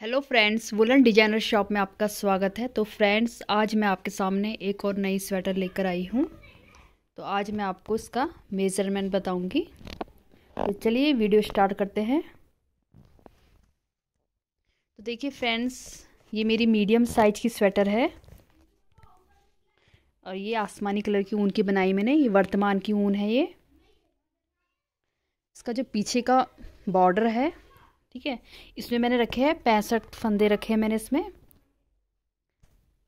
hello friends woollen designer shop में आपका स्वागत है तो फ्रेंड्स आज मैं आपके सामने एक और नई स्वेटर लेकर आई हूँ तो आज मैं आपको इसका मेज़रमेंट बताऊँगी तो चलिए वीडियो स्टार्ट करते हैं तो देखिए फ्रेंड्स ये मेरी मीडियम साइज की स्वेटर है और ये आसमानी कलर की ऊन की बनाई मैंने ये वर्तमान की ऊन है ये इसका जो पीछे का बॉर्डर है ठीक है इसमें मैंने रखे हैं पैंसठ फंदे रखे हैं मैंने इसमें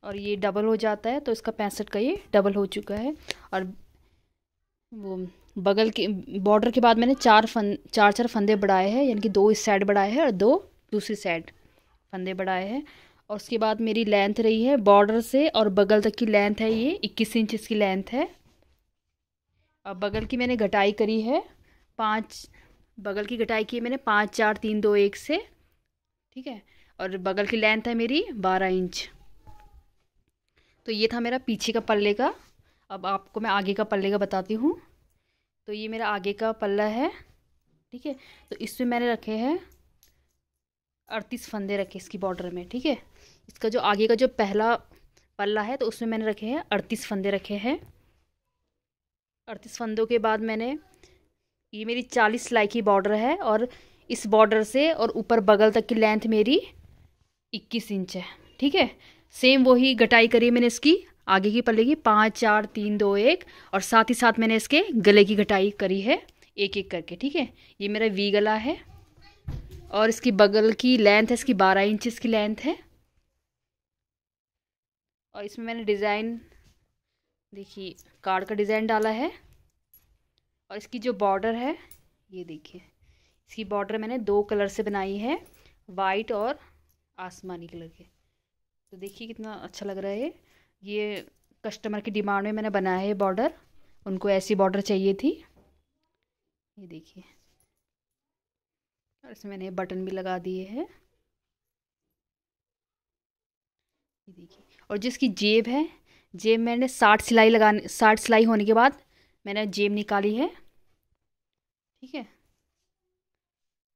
और ये डबल हो जाता है तो इसका पैंसठ का ये डबल हो चुका है और वो बगल के बॉर्डर के बाद मैंने चार फन चार चार फंदे बढ़ाए हैं यानी कि दो इस साइड बढ़ाए हैं और दो दूसरी साइड फंदे बढ़ाए हैं और उसके बाद मेरी लेंथ रही है बॉर्डर से और बगल तक की लेंथ है ये इक्कीस इंच इसकी लेंथ है और बगल की मैंने घटाई करी है पाँच बगल की घटाई की मैंने पाँच चार तीन दो एक से ठीक है और बगल की लेंथ है मेरी बारह इंच तो ये था मेरा पीछे का पल्ले का अब आपको मैं आगे का पल्ले का बताती हूँ तो ये मेरा आगे का पल्ला है ठीक है तो इसमें मैंने रखे हैं अड़तीस फंदे रखे इसकी बॉर्डर में ठीक है इसका जो आगे का जो पहला पल्ला है तो उसमें मैंने रखे हैं अड़तीस फंदे रखे हैं अड़तीस फंदों के बाद मैंने ये मेरी चालीस सिलाई की बॉर्डर है और इस बॉर्डर से और ऊपर बगल तक की लेंथ मेरी इक्कीस इंच है ठीक है सेम वही घटाई करी मैंने इसकी आगे की पल्ले की पाँच चार तीन दो एक और साथ ही साथ मैंने इसके गले की घटाई करी है एक एक करके ठीक है ये मेरा वी गला है और इसकी बगल की लेंथ है इसकी बारह इंच इसकी लेंथ है और इसमें मैंने डिज़ाइन देखिए कार्ड का डिज़ाइन डाला है और इसकी जो बॉर्डर है ये देखिए इसकी बॉर्डर मैंने दो कलर से बनाई है वाइट और आसमानी कलर के तो देखिए कितना अच्छा लग रहा है ये कस्टमर की डिमांड में मैंने बनाया है बॉर्डर उनको ऐसी बॉर्डर चाहिए थी ये देखिए और इसमें मैंने बटन भी लगा दिए हैं ये देखिए और जिसकी जेब है जेब मैंने साठ सिलाई लगाने साठ सिलाई होने के बाद मैंने जेब निकाली है ठीक है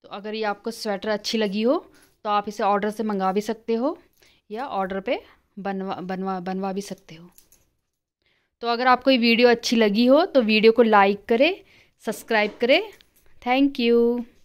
तो अगर ये आपको स्वेटर अच्छी लगी हो तो आप इसे ऑर्डर से मंगा भी सकते हो या ऑर्डर पे बनवा बनवा बनवा भी सकते हो तो अगर आपको ये वीडियो अच्छी लगी हो तो वीडियो को लाइक करें सब्सक्राइब करें थैंक यू